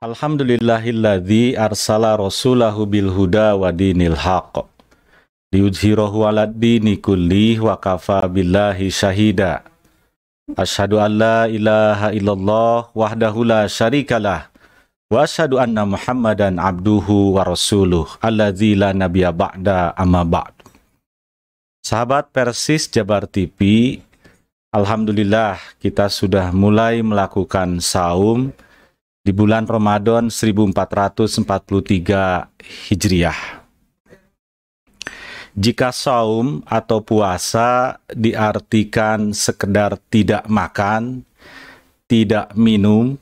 Alhamdulillahilladzi arsala rasulahu bil huda wa dinil haqq liyudhhirahu 'alad dini kulli wa kafa billahi syahida ashadu an la ilaha illallah wahdahu la syarikalah wa asyhadu anna Muhammadan abduhu wa rasuluh alladzi la nabiyya ba'da amma ba'd Sahabat Persis Jabar TV Alhamdulillah kita sudah mulai melakukan saum di bulan Ramadan 1443 Hijriah. Jika saum atau puasa diartikan sekedar tidak makan, tidak minum,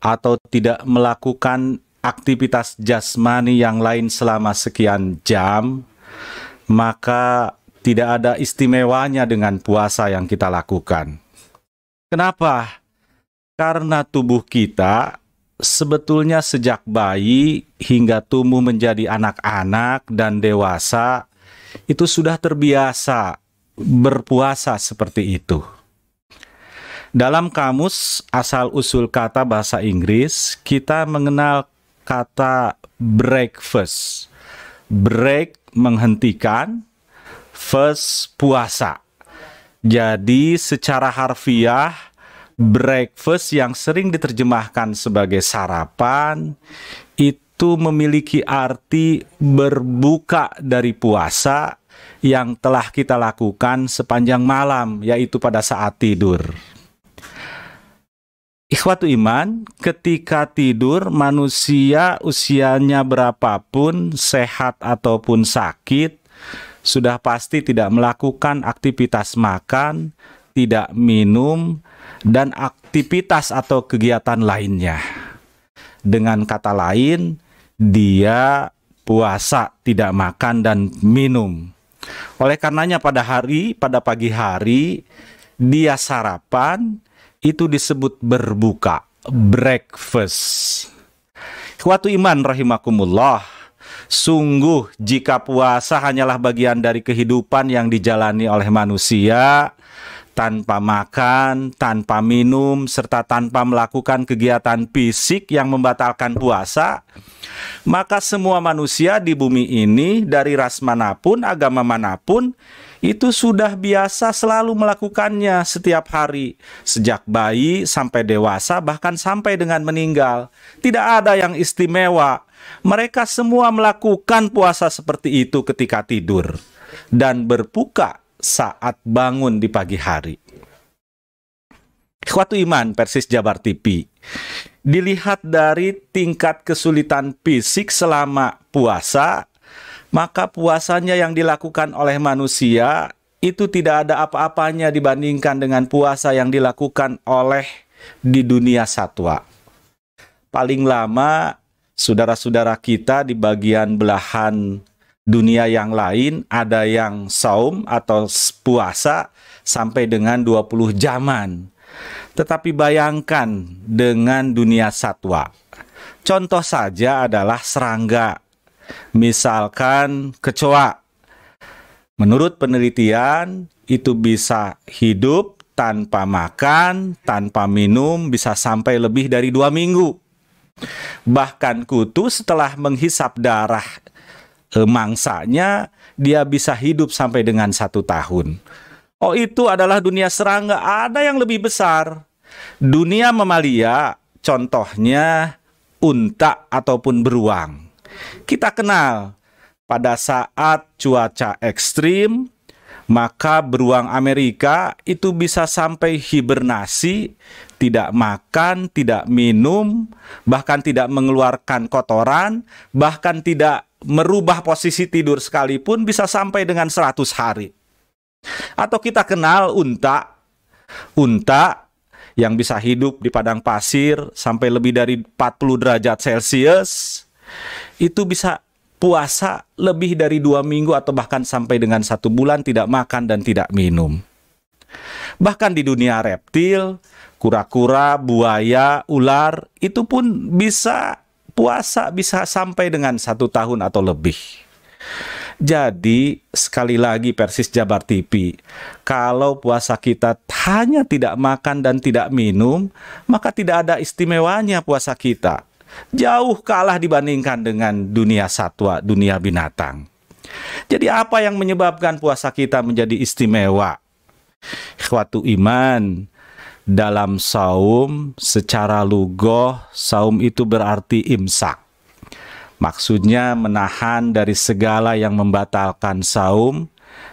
atau tidak melakukan aktivitas jasmani yang lain selama sekian jam, maka tidak ada istimewanya dengan puasa yang kita lakukan. Kenapa? Karena tubuh kita sebetulnya sejak bayi hingga tumbuh menjadi anak-anak dan dewasa itu sudah terbiasa berpuasa seperti itu. Dalam kamus asal usul kata bahasa Inggris, kita mengenal kata breakfast. Break menghentikan, first puasa. Jadi secara harfiah breakfast yang sering diterjemahkan sebagai sarapan itu memiliki arti berbuka dari puasa yang telah kita lakukan sepanjang malam, yaitu pada saat tidur. Ikhwatu iman, ketika tidur manusia usianya berapapun, sehat ataupun sakit, sudah pasti tidak melakukan aktivitas makan, tidak minum, dan aktivitas atau kegiatan lainnya. Dengan kata lain, dia puasa, tidak makan dan minum. Oleh karenanya pada hari, pada pagi hari, dia sarapan itu disebut berbuka, breakfast. Kuatu iman rahimakumullah. Sungguh jika puasa hanyalah bagian dari kehidupan yang dijalani oleh manusia, tanpa makan, tanpa minum, serta tanpa melakukan kegiatan fisik yang membatalkan puasa, maka semua manusia di bumi ini dari ras manapun, agama manapun, itu sudah biasa selalu melakukannya setiap hari, sejak bayi sampai dewasa, bahkan sampai dengan meninggal. Tidak ada yang istimewa. Mereka semua melakukan puasa seperti itu ketika tidur dan berbuka saat bangun di pagi hari. Ikhwatu iman Persis Jabar TV. Dilihat dari tingkat kesulitan fisik selama puasa, maka puasanya yang dilakukan oleh manusia itu tidak ada apa-apanya dibandingkan dengan puasa yang dilakukan oleh di dunia satwa. Paling lama saudara-saudara kita di bagian belahan dunia yang lain, ada yang saum atau puasa sampai dengan 20 jaman. Tetapi bayangkan dengan dunia satwa. Contoh saja adalah serangga. Misalkan kecoa. Menurut penelitian, itu bisa hidup tanpa makan, tanpa minum, bisa sampai lebih dari dua minggu. Bahkan kutu setelah menghisap darah Eh, mangsanya dia bisa hidup sampai dengan satu tahun. Oh itu adalah dunia serangga. Ada yang lebih besar. Dunia mamalia, contohnya unta ataupun beruang. Kita kenal pada saat cuaca ekstrim, maka beruang Amerika itu bisa sampai hibernasi, tidak makan, tidak minum, bahkan tidak mengeluarkan kotoran, bahkan tidak merubah posisi tidur sekalipun bisa sampai dengan 100 hari. Atau kita kenal unta, unta yang bisa hidup di padang pasir sampai lebih dari 40 derajat Celcius, itu bisa puasa lebih dari dua minggu atau bahkan sampai dengan satu bulan tidak makan dan tidak minum. Bahkan di dunia reptil, kura-kura, buaya, ular, itu pun bisa puasa bisa sampai dengan satu tahun atau lebih. Jadi sekali lagi Persis Jabar TV, kalau puasa kita hanya tidak makan dan tidak minum, maka tidak ada istimewanya puasa kita. Jauh kalah dibandingkan dengan dunia satwa, dunia binatang. Jadi apa yang menyebabkan puasa kita menjadi istimewa? Ikhwatu iman, dalam saum secara lugoh saum itu berarti imsak. Maksudnya menahan dari segala yang membatalkan saum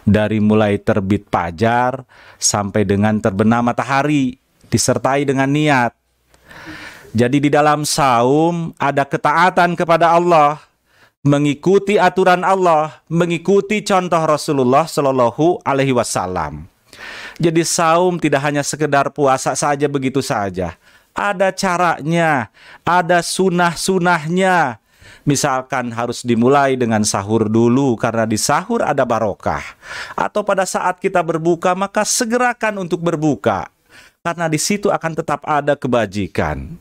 dari mulai terbit pajar sampai dengan terbenam matahari disertai dengan niat. Jadi di dalam saum ada ketaatan kepada Allah, mengikuti aturan Allah, mengikuti contoh Rasulullah Shallallahu alaihi wasallam. Jadi saum tidak hanya sekedar puasa saja begitu saja. Ada caranya, ada sunah-sunahnya. Misalkan harus dimulai dengan sahur dulu karena di sahur ada barokah. Atau pada saat kita berbuka maka segerakan untuk berbuka. Karena di situ akan tetap ada kebajikan.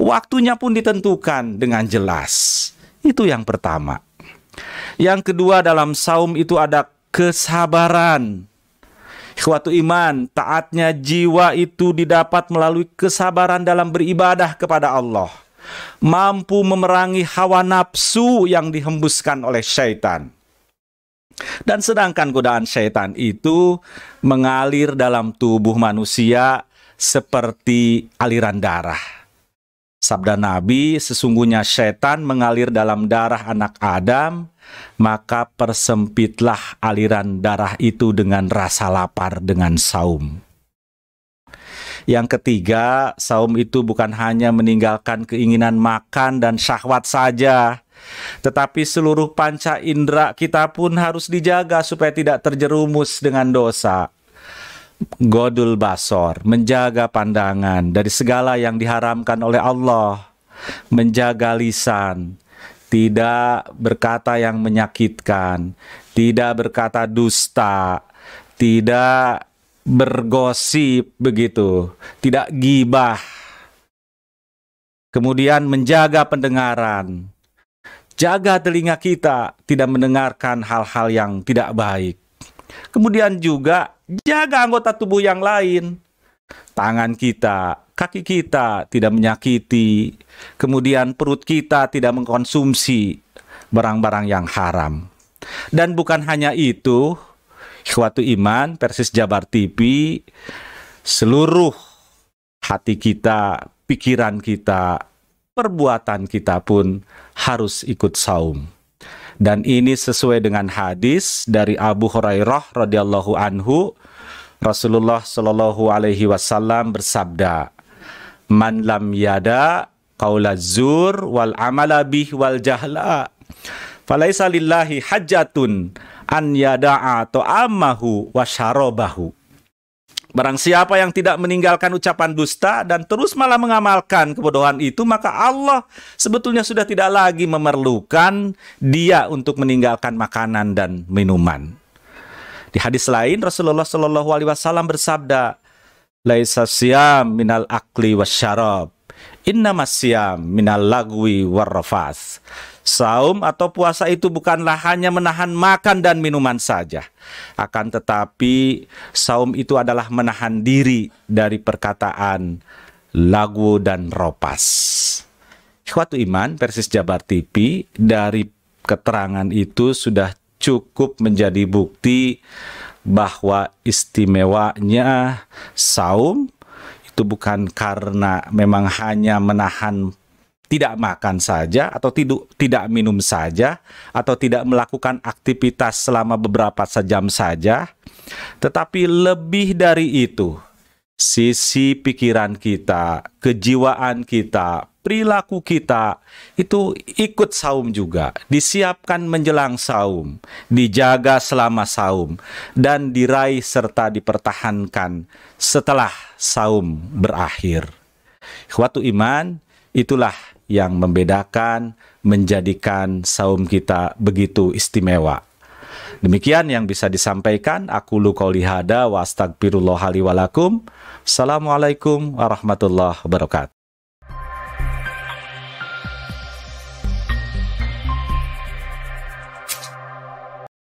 Waktunya pun ditentukan dengan jelas. Itu yang pertama. Yang kedua dalam saum itu ada kesabaran. Ikhwatu iman, taatnya jiwa itu didapat melalui kesabaran dalam beribadah kepada Allah. Mampu memerangi hawa nafsu yang dihembuskan oleh syaitan. Dan sedangkan godaan syaitan itu mengalir dalam tubuh manusia seperti aliran darah. Sabda Nabi, sesungguhnya setan mengalir dalam darah anak Adam, maka persempitlah aliran darah itu dengan rasa lapar dengan saum. Yang ketiga, saum itu bukan hanya meninggalkan keinginan makan dan syahwat saja, tetapi seluruh panca indera kita pun harus dijaga supaya tidak terjerumus dengan dosa godul basor, menjaga pandangan dari segala yang diharamkan oleh Allah, menjaga lisan, tidak berkata yang menyakitkan, tidak berkata dusta, tidak bergosip begitu, tidak gibah. Kemudian menjaga pendengaran. Jaga telinga kita tidak mendengarkan hal-hal yang tidak baik. Kemudian juga jaga anggota tubuh yang lain. Tangan kita, kaki kita tidak menyakiti, kemudian perut kita tidak mengkonsumsi barang-barang yang haram. Dan bukan hanya itu, suatu Iman, Persis Jabar TV, seluruh hati kita, pikiran kita, perbuatan kita pun harus ikut saum dan ini sesuai dengan hadis dari Abu Hurairah radhiyallahu anhu Rasulullah shallallahu alaihi wasallam bersabda man lam yada kaulazur wal amala bih wal jahla falaisa lillahi hajatun an yada'a ta'amahu wa syarabahu Barang siapa yang tidak meninggalkan ucapan dusta dan terus malah mengamalkan kebodohan itu, maka Allah sebetulnya sudah tidak lagi memerlukan dia untuk meninggalkan makanan dan minuman. Di hadis lain Rasulullah Shallallahu alaihi wasallam bersabda, "Laisa siyam minal akli wasyarab, innamas siyam minal lagwi warrafas." Saum atau puasa itu bukanlah hanya menahan makan dan minuman saja. Akan tetapi saum itu adalah menahan diri dari perkataan lagu dan ropas. Suatu Iman, versus Jabar TV, dari keterangan itu sudah cukup menjadi bukti bahwa istimewanya saum itu bukan karena memang hanya menahan tidak makan saja atau tidur, tidak minum saja atau tidak melakukan aktivitas selama beberapa jam saja tetapi lebih dari itu sisi pikiran kita, kejiwaan kita, perilaku kita itu ikut saum juga, disiapkan menjelang saum, dijaga selama saum, dan diraih serta dipertahankan setelah saum berakhir. Waktu iman, itulah yang membedakan, menjadikan saum kita begitu istimewa. Demikian yang bisa disampaikan. Aku luka lihada wa astagfirullahalawalakum. Assalamualaikum warahmatullahi wabarakatuh.